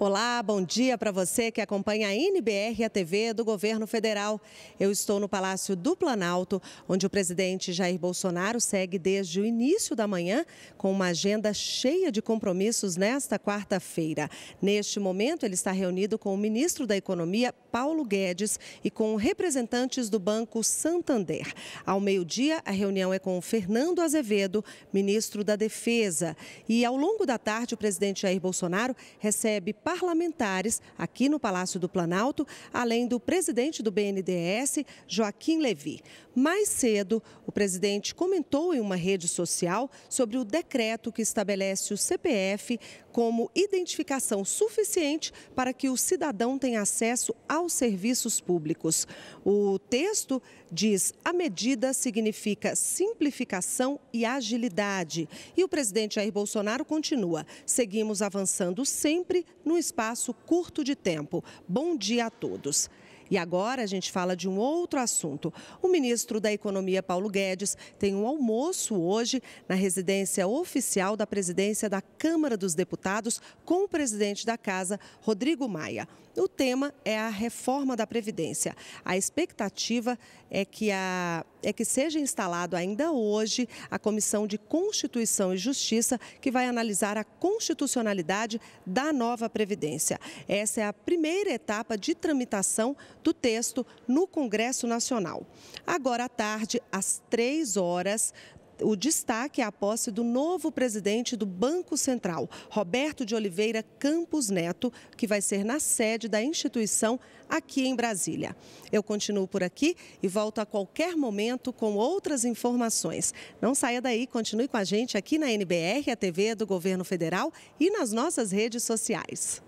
Olá, bom dia para você que acompanha a NBR, a TV do governo federal. Eu estou no Palácio do Planalto, onde o presidente Jair Bolsonaro segue desde o início da manhã com uma agenda cheia de compromissos nesta quarta-feira. Neste momento, ele está reunido com o ministro da Economia, Paulo Guedes, e com representantes do Banco Santander. Ao meio-dia, a reunião é com Fernando Azevedo, ministro da Defesa. E ao longo da tarde, o presidente Jair Bolsonaro recebe parlamentares aqui no Palácio do Planalto, além do presidente do BNDES, Joaquim Levi. Mais cedo, o presidente comentou em uma rede social sobre o decreto que estabelece o CPF como identificação suficiente para que o cidadão tenha acesso aos serviços públicos. O texto diz: a medida significa simplificação e agilidade. E o presidente Jair Bolsonaro continua: seguimos avançando sempre num espaço curto de tempo. Bom dia a todos. E agora a gente fala de um outro assunto. O ministro da Economia, Paulo Guedes, tem um almoço hoje na residência oficial da presidência da Câmara dos Deputados com o presidente da Casa, Rodrigo Maia. O tema é a reforma da Previdência. A expectativa é que, a, é que seja instalado ainda hoje a Comissão de Constituição e Justiça, que vai analisar a constitucionalidade da nova Previdência. Essa é a primeira etapa de tramitação do texto no Congresso Nacional. Agora à tarde, às três horas, o destaque é a posse do novo presidente do Banco Central, Roberto de Oliveira Campos Neto, que vai ser na sede da instituição aqui em Brasília. Eu continuo por aqui e volto a qualquer momento com outras informações. Não saia daí, continue com a gente aqui na NBR, a TV do Governo Federal e nas nossas redes sociais.